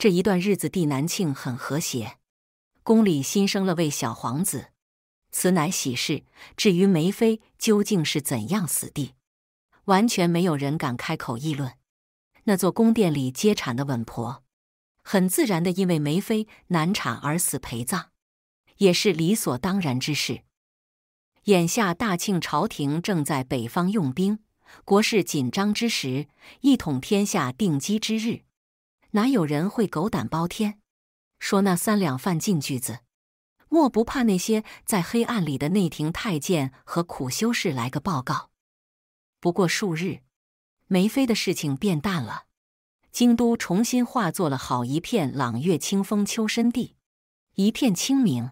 这一段日子，帝南庆很和谐。宫里新生了位小皇子，此乃喜事。至于梅妃究竟是怎样死的，完全没有人敢开口议论。那座宫殿里接产的稳婆，很自然的因为梅妃难产而死陪葬，也是理所当然之事。眼下大庆朝廷正在北方用兵，国事紧张之时，一统天下定基之日。哪有人会狗胆包天，说那三两饭进句子？莫不怕那些在黑暗里的内廷太监和苦修士来个报告。不过数日，梅妃的事情变淡了，京都重新化作了好一片朗月清风秋深地，一片清明。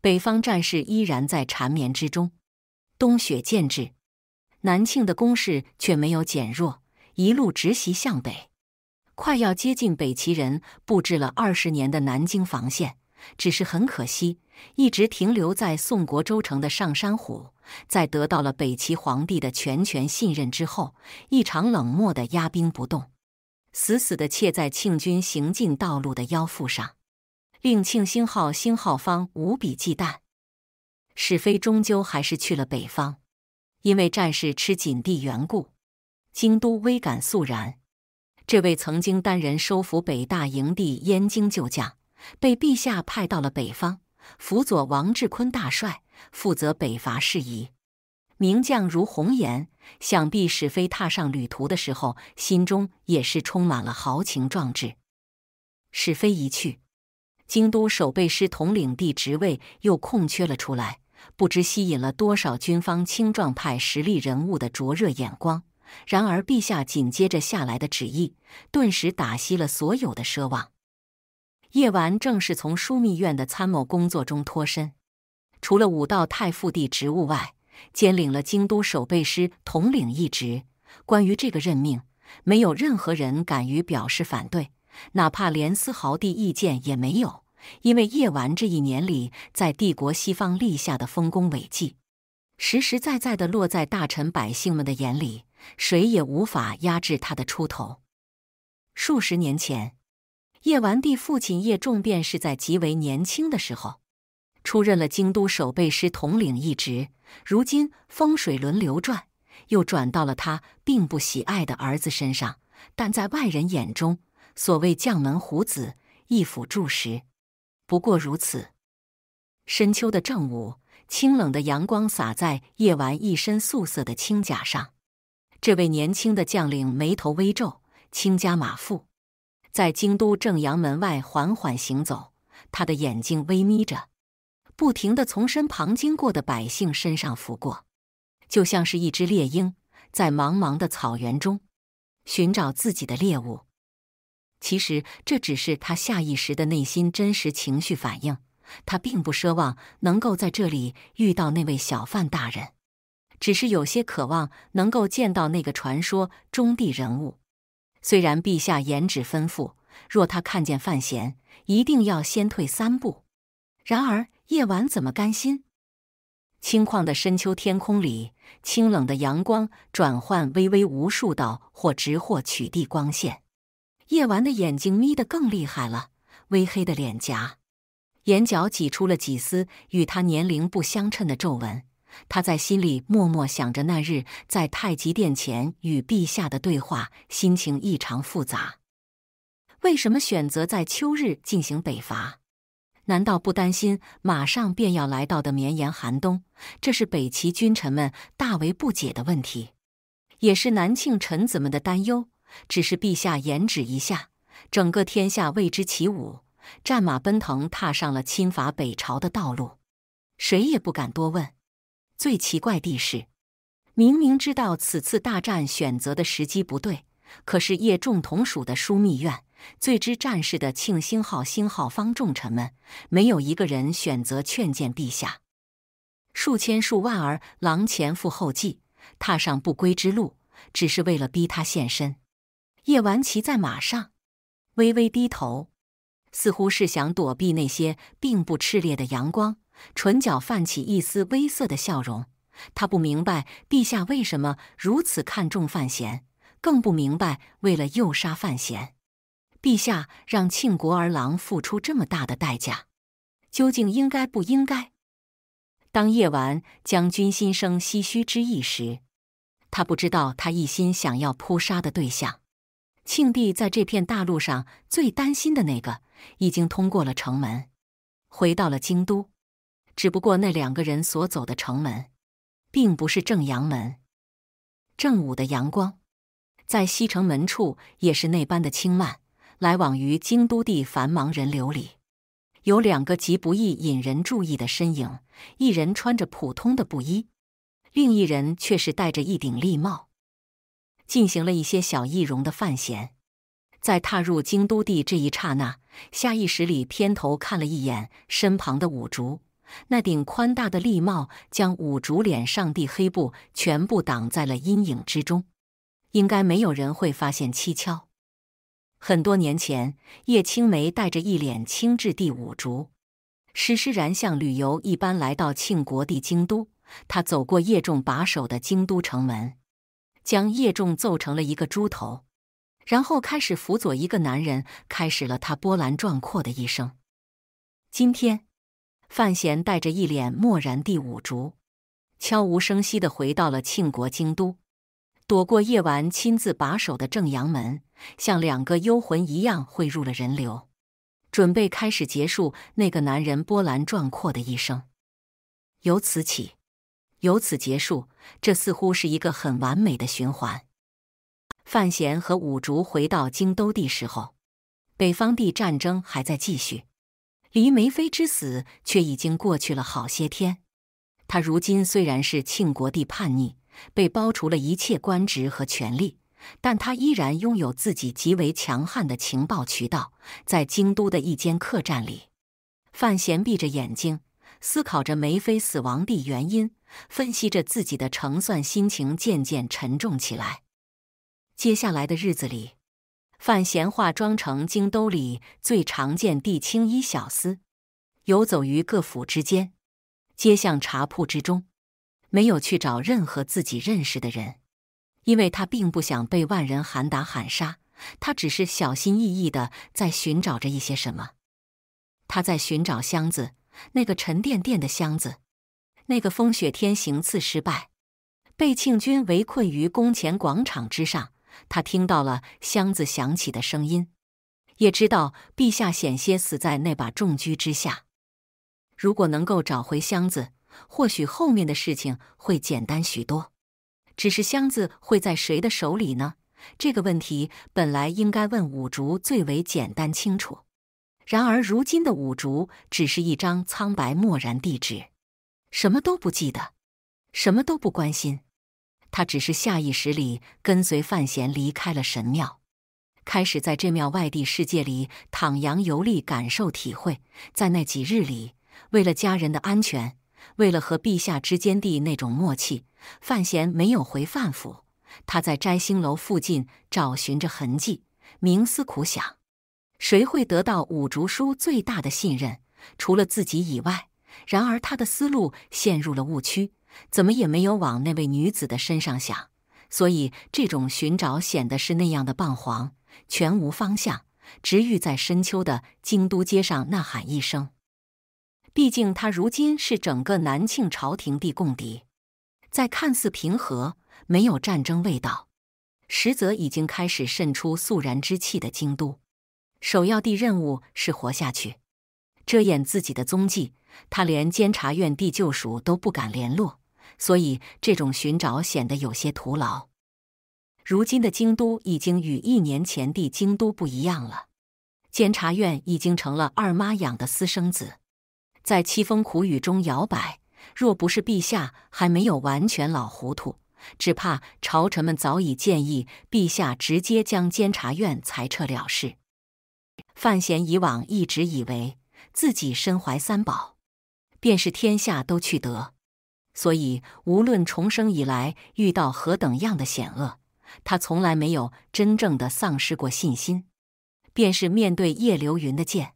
北方战事依然在缠绵之中，冬雪渐至，南庆的攻势却没有减弱，一路直袭向北。快要接近北齐人布置了二十年的南京防线，只是很可惜，一直停留在宋国州城的上山虎，在得到了北齐皇帝的全权信任之后，异常冷漠的压兵不动，死死的切在庆军行进道路的腰腹上，令庆星号星号方无比忌惮。史非终究还是去了北方，因为战事吃紧的缘故，京都微感肃然。这位曾经单人收服北大营地、燕京旧将，被陛下派到了北方，辅佐王志坤大帅，负责北伐事宜。名将如红颜，想必史飞踏上旅途的时候，心中也是充满了豪情壮志。史飞一去，京都守备师统领地职位又空缺了出来，不知吸引了多少军方青壮派实力人物的灼热眼光。然而，陛下紧接着下来的旨意，顿时打熄了所有的奢望。叶丸正是从枢密院的参谋工作中脱身，除了武道太傅帝职务外，兼领了京都守备师统领一职。关于这个任命，没有任何人敢于表示反对，哪怕连丝毫的意见也没有，因为叶丸这一年里在帝国西方立下的丰功伟绩，实实在在地落在大臣百姓们的眼里。谁也无法压制他的出头。数十年前，叶完帝父亲叶仲便是在极为年轻的时候，出任了京都守备师统领一职。如今风水轮流转，又转到了他并不喜爱的儿子身上。但在外人眼中，所谓将门虎子，一辅助时，不过如此。深秋的正午，清冷的阳光洒在叶完一身素色的轻甲上。这位年轻的将领眉头微皱，轻加马腹，在京都正阳门外缓缓行走。他的眼睛微眯着，不停的从身旁经过的百姓身上拂过，就像是一只猎鹰在茫茫的草原中寻找自己的猎物。其实这只是他下意识的内心真实情绪反应，他并不奢望能够在这里遇到那位小范大人。只是有些渴望能够见到那个传说中地人物。虽然陛下言旨吩咐，若他看见范闲，一定要先退三步。然而夜晚怎么甘心？清旷的深秋天空里，清冷的阳光转换微微无数道或直或曲地光线。夜晚的眼睛眯得更厉害了，微黑的脸颊，眼角挤出了几丝与他年龄不相称的皱纹。他在心里默默想着那日在太极殿前与陛下的对话，心情异常复杂。为什么选择在秋日进行北伐？难道不担心马上便要来到的绵延寒冬？这是北齐君臣们大为不解的问题，也是南庆臣子们的担忧。只是陛下言止一下，整个天下为之起舞，战马奔腾，踏上了侵伐北朝的道路，谁也不敢多问。最奇怪的是，明明知道此次大战选择的时机不对，可是叶仲同属的枢密院最知战事的庆星号星号方重臣们，没有一个人选择劝谏陛下。数千数万儿郎前赴后继，踏上不归之路，只是为了逼他现身。叶完骑在马上，微微低头，似乎是想躲避那些并不炽烈的阳光。唇角泛起一丝微涩的笑容，他不明白陛下为什么如此看重范闲，更不明白为了诱杀范闲，陛下让庆国儿郎付出这么大的代价，究竟应该不应该？当夜晚将军心生唏嘘之意时，他不知道他一心想要扑杀的对象，庆帝在这片大陆上最担心的那个，已经通过了城门，回到了京都。只不过那两个人所走的城门，并不是正阳门。正午的阳光，在西城门处也是那般的轻慢。来往于京都地繁忙人流里，有两个极不易引人注意的身影。一人穿着普通的布衣，另一人却是戴着一顶笠帽，进行了一些小易容的范闲，在踏入京都地这一刹那，下意识里偏头看了一眼身旁的五竹。那顶宽大的笠帽将五竹脸上的黑布全部挡在了阴影之中，应该没有人会发现蹊跷。很多年前，叶青梅带着一脸青稚的五竹，施施然像旅游一般来到庆国的京都。他走过叶重把守的京都城门，将叶重揍成了一个猪头，然后开始辅佐一个男人，开始了他波澜壮阔的一生。今天。范闲带着一脸漠然的五竹，悄无声息地回到了庆国京都，躲过夜晚亲自把守的正阳门，像两个幽魂一样汇入了人流，准备开始结束那个男人波澜壮阔的一生。由此起，由此结束，这似乎是一个很完美的循环。范闲和五竹回到京都地时候，北方地战争还在继续。离梅妃之死却已经过去了好些天，他如今虽然是庆国帝叛逆，被剥除了一切官职和权力，但他依然拥有自己极为强悍的情报渠道。在京都的一间客栈里，范闲闭着眼睛思考着梅妃死亡的原因，分析着自己的成算，心情渐渐沉重起来。接下来的日子里。范闲化妆成京兜里最常见地青衣小厮，游走于各府之间、街巷茶铺之中，没有去找任何自己认识的人，因为他并不想被万人喊打喊杀。他只是小心翼翼的在寻找着一些什么。他在寻找箱子，那个沉甸甸的箱子，那个风雪天行刺失败，被庆军围困于宫前广场之上。他听到了箱子响起的声音，也知道陛下险些死在那把重狙之下。如果能够找回箱子，或许后面的事情会简单许多。只是箱子会在谁的手里呢？这个问题本来应该问五竹最为简单清楚，然而如今的五竹只是一张苍白漠然地纸，什么都不记得，什么都不关心。他只是下意识里跟随范闲离开了神庙，开始在这庙外地世界里徜徉游历，感受体会。在那几日里，为了家人的安全，为了和陛下之间的那种默契，范闲没有回范府。他在摘星楼附近找寻着痕迹，冥思苦想，谁会得到五竹叔最大的信任？除了自己以外。然而，他的思路陷入了误区。怎么也没有往那位女子的身上想，所以这种寻找显得是那样的傍徨，全无方向，直欲在深秋的京都街上呐喊一声。毕竟他如今是整个南庆朝廷的共敌，在看似平和、没有战争味道，实则已经开始渗出肃然之气的京都，首要的任务是活下去，遮掩自己的踪迹。他连监察院地旧属都不敢联络。所以，这种寻找显得有些徒劳。如今的京都已经与一年前的京都不一样了。监察院已经成了二妈养的私生子，在凄风苦雨中摇摆。若不是陛下还没有完全老糊涂，只怕朝臣们早已建议陛下直接将监察院裁撤了事。范闲以往一直以为自己身怀三宝，便是天下都去得。所以，无论重生以来遇到何等样的险恶，他从来没有真正的丧失过信心。便是面对叶流云的剑、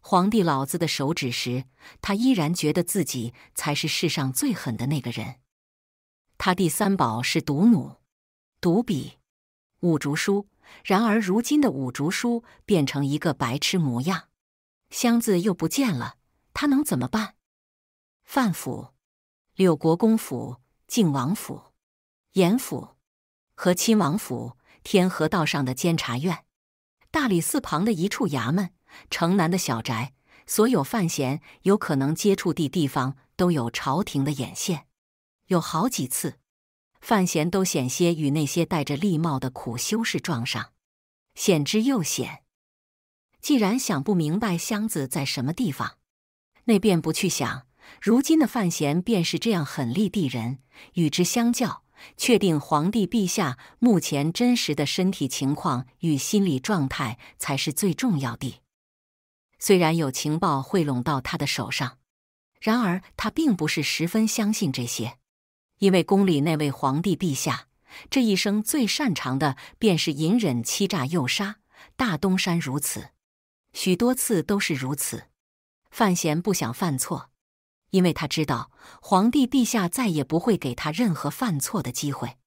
皇帝老子的手指时，他依然觉得自己才是世上最狠的那个人。他第三宝是毒弩、毒笔、五竹书，然而如今的五竹书变成一个白痴模样，箱子又不见了，他能怎么办？范府。柳国公府、靖王府、严府和亲王府、天河道上的监察院、大理寺旁的一处衙门、城南的小宅，所有范闲有可能接触地地方都有朝廷的眼线。有好几次，范闲都险些与那些戴着笠帽的苦修士撞上，险之又险。既然想不明白箱子在什么地方，那便不去想。如今的范闲便是这样狠戾地人，与之相较，确定皇帝陛下目前真实的身体情况与心理状态才是最重要的。虽然有情报汇拢到他的手上，然而他并不是十分相信这些，因为宫里那位皇帝陛下这一生最擅长的便是隐忍、欺诈、诱杀。大东山如此，许多次都是如此。范闲不想犯错。因为他知道，皇帝陛下再也不会给他任何犯错的机会。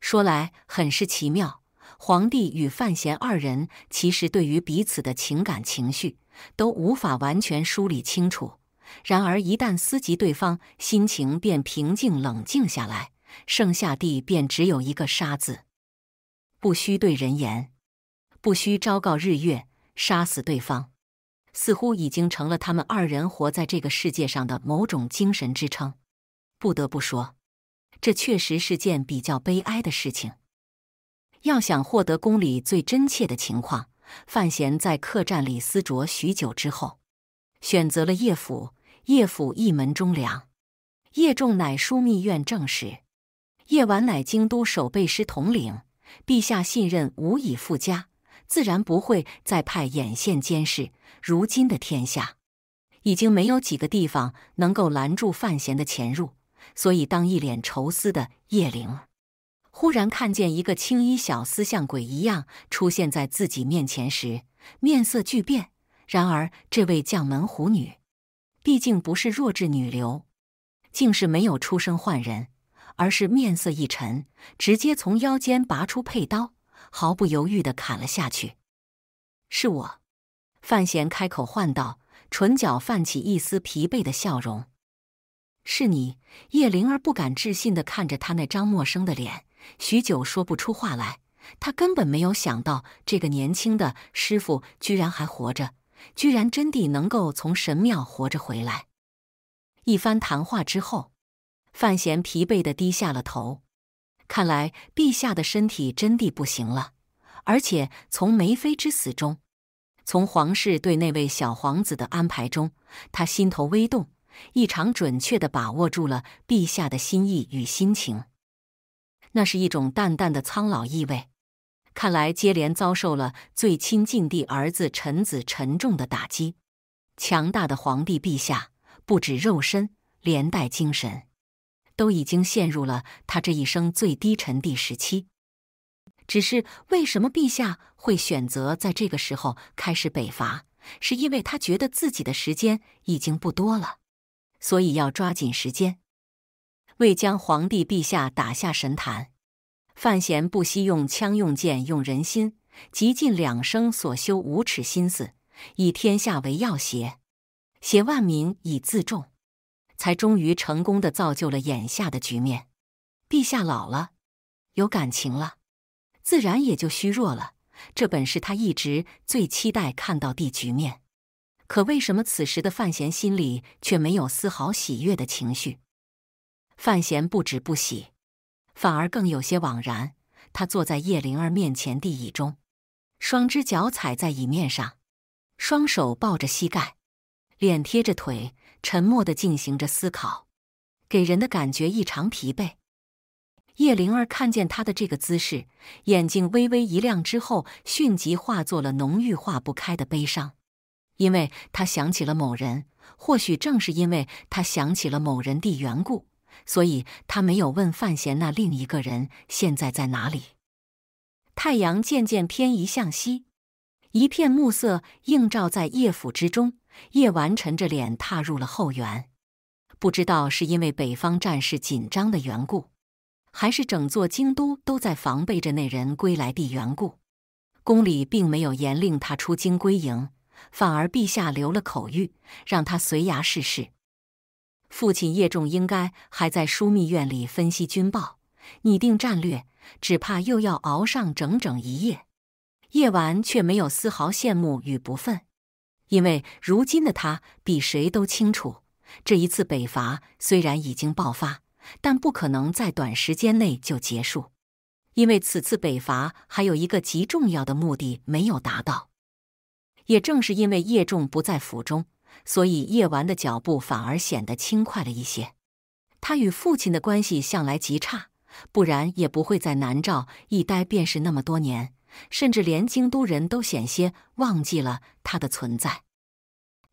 说来很是奇妙，皇帝与范闲二人其实对于彼此的情感情绪都无法完全梳理清楚。然而一旦思及对方，心情便平静冷静下来，剩下地便只有一个杀字，不需对人言，不需昭告日月，杀死对方。似乎已经成了他们二人活在这个世界上的某种精神支撑。不得不说，这确实是件比较悲哀的事情。要想获得宫里最真切的情况，范闲在客栈里思酌许久之后，选择了叶府。叶府一门忠良，叶仲乃枢密院正史，叶婉乃京都守备师统领，陛下信任无以复加。自然不会再派眼线监视。如今的天下，已经没有几个地方能够拦住范闲的潜入。所以，当一脸愁思的叶灵忽然看见一个青衣小厮像鬼一样出现在自己面前时，面色巨变。然而，这位将门虎女毕竟不是弱智女流，竟是没有出声唤人，而是面色一沉，直接从腰间拔出佩刀。毫不犹豫的砍了下去。是我，范闲开口唤道，唇角泛起一丝疲惫的笑容。是你，叶灵儿不敢置信的看着他那张陌生的脸，许久说不出话来。他根本没有想到，这个年轻的师傅居然还活着，居然真的能够从神庙活着回来。一番谈话之后，范闲疲惫的低下了头。看来，陛下的身体真的不行了。而且从梅妃之死中，从皇室对那位小皇子的安排中，他心头微动，异常准确的把握住了陛下的心意与心情。那是一种淡淡的苍老意味。看来，接连遭受了最亲近的儿子臣子沉重的打击，强大的皇帝陛下不止肉身，连带精神。都已经陷入了他这一生最低沉的时期。只是为什么陛下会选择在这个时候开始北伐？是因为他觉得自己的时间已经不多了，所以要抓紧时间为将皇帝陛下打下神坛。范闲不惜用枪、用剑、用人心，极尽两生所修无耻心思，以天下为要挟，挟万民以自重。才终于成功的造就了眼下的局面。陛下老了，有感情了，自然也就虚弱了。这本是他一直最期待看到的局面，可为什么此时的范闲心里却没有丝毫喜悦的情绪？范闲不止不喜，反而更有些惘然。他坐在叶灵儿面前的椅中，双只脚踩在椅面上，双手抱着膝盖，脸贴着腿。沉默的进行着思考，给人的感觉异常疲惫。叶灵儿看见他的这个姿势，眼睛微微一亮，之后迅即化作了浓郁化不开的悲伤，因为他想起了某人。或许正是因为他想起了某人的缘故，所以他没有问范闲那另一个人现在在哪里。太阳渐渐偏移向西，一片暮色映照在叶府之中。叶完沉着脸踏入了后园，不知道是因为北方战事紧张的缘故，还是整座京都都在防备着那人归来的缘故。宫里并没有严令他出京归营，反而陛下留了口谕，让他随衙试试。父亲叶仲应该还在枢密院里分析军报、拟定战略，只怕又要熬上整整一夜。叶完却没有丝毫羡慕与不忿。因为如今的他比谁都清楚，这一次北伐虽然已经爆发，但不可能在短时间内就结束。因为此次北伐还有一个极重要的目的没有达到。也正是因为叶重不在府中，所以叶丸的脚步反而显得轻快了一些。他与父亲的关系向来极差，不然也不会在南诏一待便是那么多年。甚至连京都人都险些忘记了他的存在。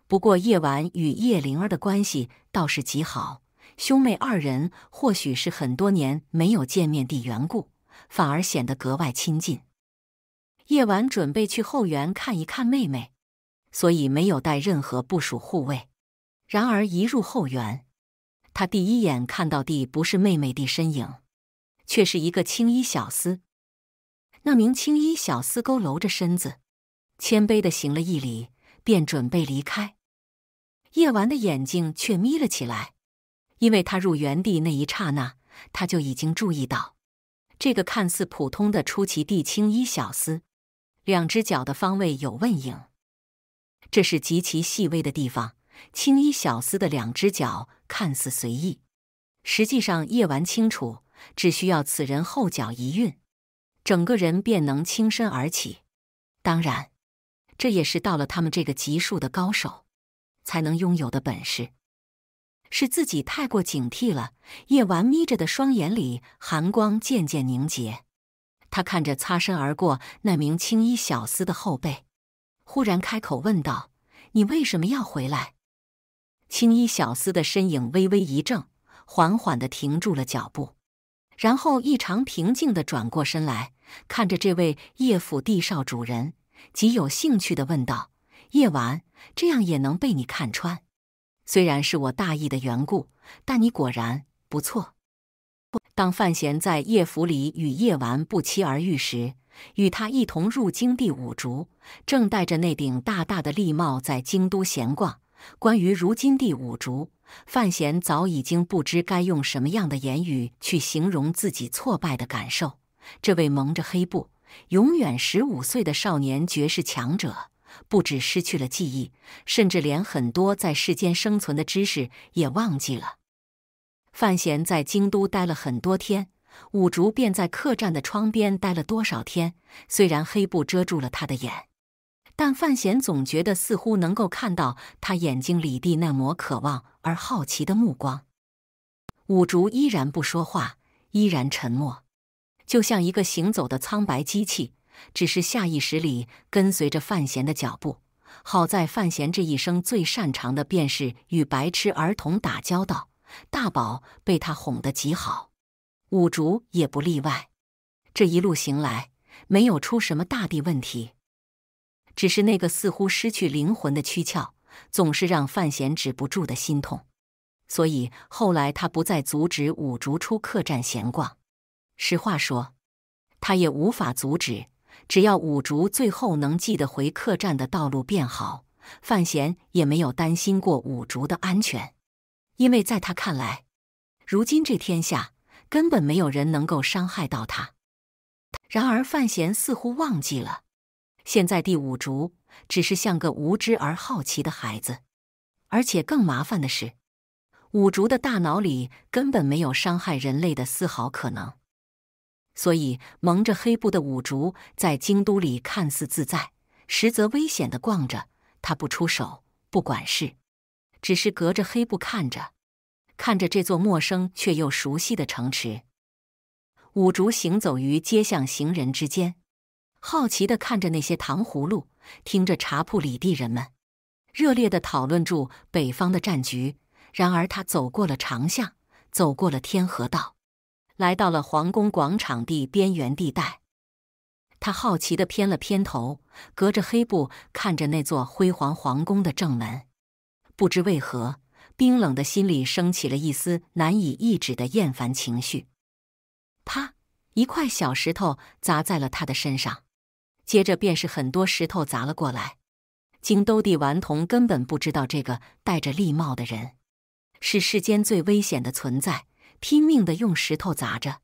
不过，夜晚与叶灵儿的关系倒是极好，兄妹二人或许是很多年没有见面的缘故，反而显得格外亲近。夜晚准备去后园看一看妹妹，所以没有带任何部署护卫。然而，一入后园，他第一眼看到的不是妹妹的身影，却是一个青衣小厮。那名青衣小厮佝偻着身子，谦卑的行了一礼，便准备离开。夜晚的眼睛却眯了起来，因为他入原地那一刹那，他就已经注意到，这个看似普通的出奇地青衣小厮，两只脚的方位有问影。这是极其细微的地方，青衣小厮的两只脚看似随意，实际上夜晚清楚，只需要此人后脚一运。整个人便能轻身而起，当然，这也是到了他们这个级数的高手才能拥有的本事。是自己太过警惕了。夜晚眯着的双眼里寒光渐渐凝结，他看着擦身而过那名青衣小厮的后背，忽然开口问道：“你为什么要回来？”青衣小厮的身影微微一怔，缓缓的停住了脚步，然后异常平静的转过身来。看着这位叶府地少主人，极有兴趣的问道：“叶晚，这样也能被你看穿？虽然是我大意的缘故，但你果然不错。”当范闲在叶府里与叶晚不期而遇时，与他一同入京第五竹，正戴着那顶大大的笠帽在京都闲逛。关于如今第五竹，范闲早已经不知该用什么样的言语去形容自己挫败的感受。这位蒙着黑布、永远十五岁的少年绝世强者，不止失去了记忆，甚至连很多在世间生存的知识也忘记了。范闲在京都待了很多天，五竹便在客栈的窗边待了多少天。虽然黑布遮住了他的眼，但范闲总觉得似乎能够看到他眼睛里地那抹渴望而好奇的目光。五竹依然不说话，依然沉默。就像一个行走的苍白机器，只是下意识里跟随着范闲的脚步。好在范闲这一生最擅长的便是与白痴儿童打交道，大宝被他哄得极好，五竹也不例外。这一路行来，没有出什么大的问题，只是那个似乎失去灵魂的躯壳，总是让范闲止不住的心痛。所以后来他不再阻止五竹出客栈闲逛。实话说，他也无法阻止。只要五竹最后能记得回客栈的道路便好。范闲也没有担心过五竹的安全，因为在他看来，如今这天下根本没有人能够伤害到他。然而，范闲似乎忘记了，现在的五竹只是像个无知而好奇的孩子。而且更麻烦的是，五竹的大脑里根本没有伤害人类的丝毫可能。所以，蒙着黑布的五竹在京都里看似自在，实则危险的逛着。他不出手，不管事，只是隔着黑布看着，看着这座陌生却又熟悉的城池。五竹行走于街巷行人之间，好奇的看着那些糖葫芦，听着茶铺里地人们热烈的讨论住北方的战局。然而，他走过了长巷，走过了天河道。来到了皇宫广场地边缘地带，他好奇地偏了偏头，隔着黑布看着那座辉煌皇宫的正门。不知为何，冰冷的心里升起了一丝难以抑制的厌烦情绪。啪！一块小石头砸在了他的身上，接着便是很多石头砸了过来。京都的顽童根本不知道这个戴着笠帽的人是世间最危险的存在。拼命的用石头砸着，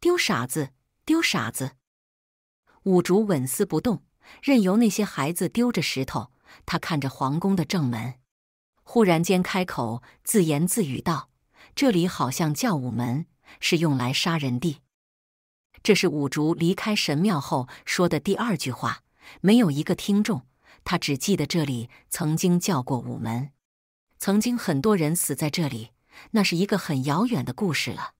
丢傻子，丢傻子！五竹纹丝不动，任由那些孩子丢着石头。他看着皇宫的正门，忽然间开口，自言自语道：“这里好像叫午门，是用来杀人的。”这是五竹离开神庙后说的第二句话，没有一个听众。他只记得这里曾经叫过午门，曾经很多人死在这里。那是一个很遥远的故事了。